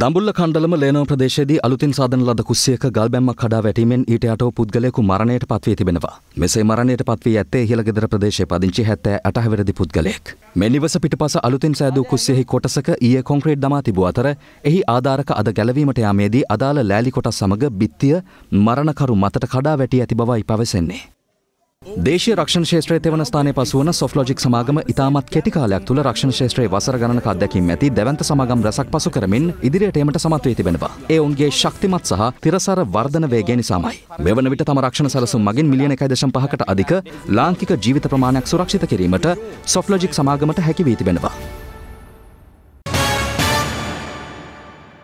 දඹුල්ල කණ්ඩලම ලේනෝ ප්‍රදේශයේදී අලුතින් සාදන ලද කුස්සියක ගල්බැම්මක් කඩා වැටීමෙන් ඊට යටව පුද්ගලයෙකු මරණයට පත්වී තිබෙනවා. මෙසේ මරණයට පත්වී ඇත්තේ ඉහළගෙදර ප්‍රදේශයේ පදිංචි 78 වෙනිදි පුද්ගලයෙක්. මේ නිවස පිටපස අලුතින් සෑදූ කුස්සියෙහි කොටසක ඊයේ කොන්ක්‍රීට් දමා තිබූ අතර එහි ආධාරක අද ගැලවීමට යාමේදී අදාළ ලෑලි කොටස් සමග බිත්තිය මරණකරු මතට කඩා වැටී ඇති බවයි පවසන්නේ. දේශ රක්ෂණ ශේත්‍රය තෙවන ස්ථානය පසුවන සොෆ්ලෝජික් සමාගම ඉතාමත් කෙටිකාලයක් තුළ රක්ෂණ ශේත්‍රයේ වසර ගණනක අත්දැකීම් ඇති දැවන්ත සමාගම් රැසක් පසු කරමින් ඉදිරියට ඒමට සමත් වී තිබෙනවා. ඒ ඔවුන්ගේ ශක්තිමත් සහ තිරසර වර්ධන වේගය නිසාමයි. මෙවන විට තම රක්ෂණ සැලසුම් මගින් මිලියන 1.5කට අධික ලාංකික ජීවිත ප්‍රමාණයක් සුරක්ෂිත කිරීමට සොෆ්ලෝජික් සමාගමට හැකි වී තිබෙනවා.